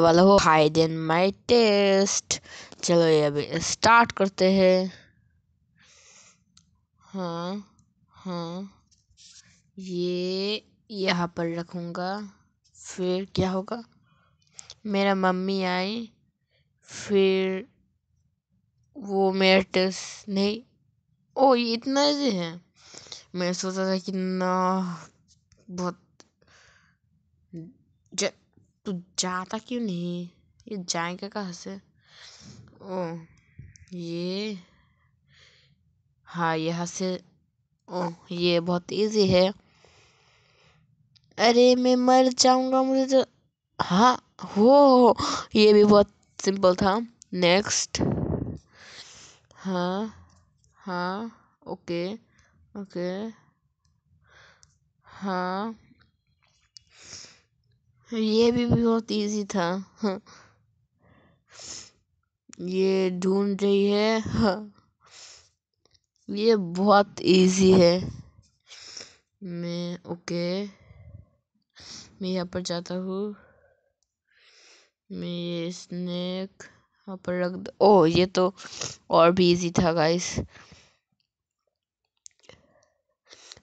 करने वाला हो हाई देन माई टेस्ट चलो ये अभी स्टार्ट करते हैं हाँ हाँ ये यहाँ पर रखूँगा फिर क्या होगा मेरा मम्मी आई फिर वो मेरा टेस्ट नहीं ओ ये इतना ऐसे है मैं सोचा था कि ना बहुत तू जाता क्यों नहीं ये जाएगा कहाँ से ओ ये हाँ यहाँ से ओ ये बहुत इजी है अरे मैं मर जाऊंगा मुझे तो हाँ हो, हो ये भी बहुत सिंपल था नेक्स्ट हाँ हाँ ओके ओके हाँ ये भी बहुत इजी था हाँ। ये ढूंढ रही है हाँ। ये बहुत इजी है मैं ओके मैं यहाँ पर जाता हूँ मैं ये स्नैक यहाँ पर रख ओ ये तो और भी इजी था गाइस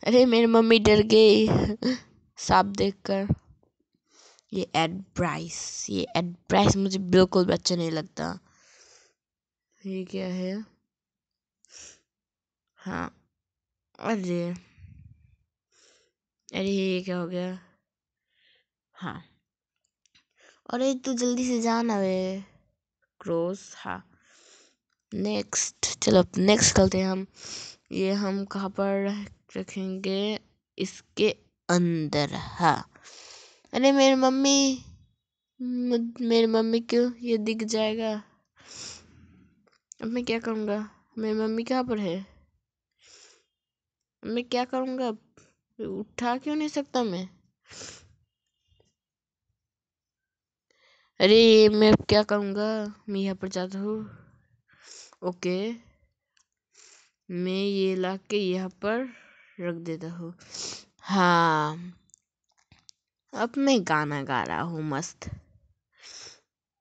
अरे मेरी मम्मी डर गई सांप देखकर ये एड प्राइस ये एड प्राइस मुझे बिल्कुल भी अच्छा नहीं लगता ये क्या है हाँ अरे अरे ये क्या हो गया हाँ अरे तू जल्दी से जाना वे क्रोस हाँ नेक्स्ट चलो नेक्स्ट करते हैं हम ये हम कहाँ पर रखेंगे इसके अंदर हाँ अरे मेरी मम्मी मेरी मम्मी क्यों ये दिख जाएगा अब मैं क्या करूँगा मेरी मम्मी कहाँ पर है मैं क्या करूँगा उठा क्यों नहीं सकता मैं अरे मैं अब क्या करूँगा मैं यहाँ पर जाता हूँ ओके मैं ये ला के यहाँ पर रख देता हूँ हाँ अब मैं गाना गा रहा हूँ मस्त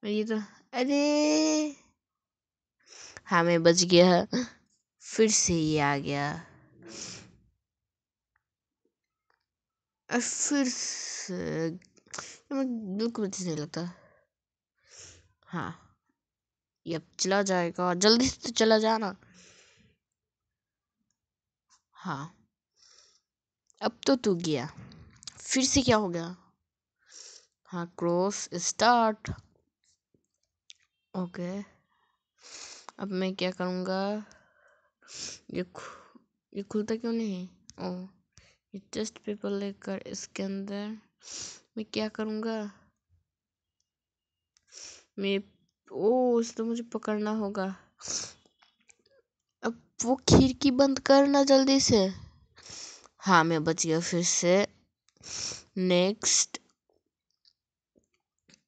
ये तो अरे हाँ मैं बच गया फिर से ये आ गया फिर से बिल्कुल अच्छे नहीं लगता हाँ ये अब चला जाएगा जल्दी से तो चला जाना हाँ अब तो तू गया फिर से क्या हो गया हाँ क्रॉस स्टार्ट ओके अब मैं क्या करूँगा ये ये खुलता क्यों नहीं ओ oh, ये टेस्ट पेपर लेकर इसके अंदर मैं क्या करूँगा मैं ओ उसे तो मुझे पकड़ना होगा अब वो खिड़की बंद करना जल्दी से हाँ मैं बच गया फिर से नेक्स्ट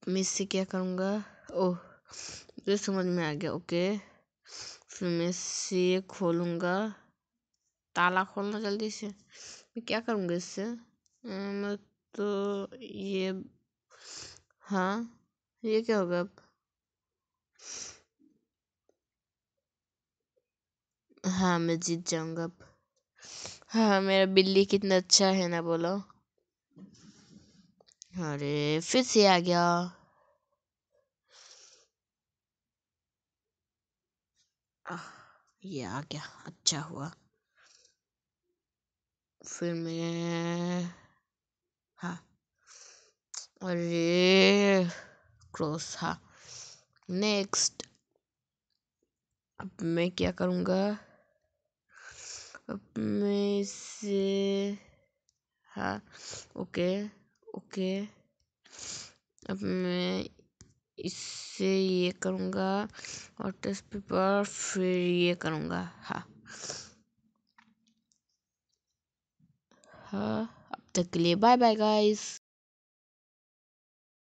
मैं इससे क्या करूँगा ओह ये समझ में आ गया ओके फिर मैं ये खोलूँगा ताला खोलना जल्दी से मैं क्या करूँगा इससे मैं तो ये हाँ ये क्या होगा अब हाँ मैं जीत जाऊँगा अब हाँ मेरा बिल्ली कितना अच्छा है ना बोलो अरे फिर से आ गया ये आ गया अच्छा हुआ फिर मैं हाँ अरे क्रॉस हाँ नेक्स्ट अब मैं क्या करूँगा अब मैं इसे हाँ ओके ओके अब मैं इससे ये करूँगा और टेस्ट पेपर फिर ये करूँगा हाँ हाँ अब तक के लिए बाय बाय गाइस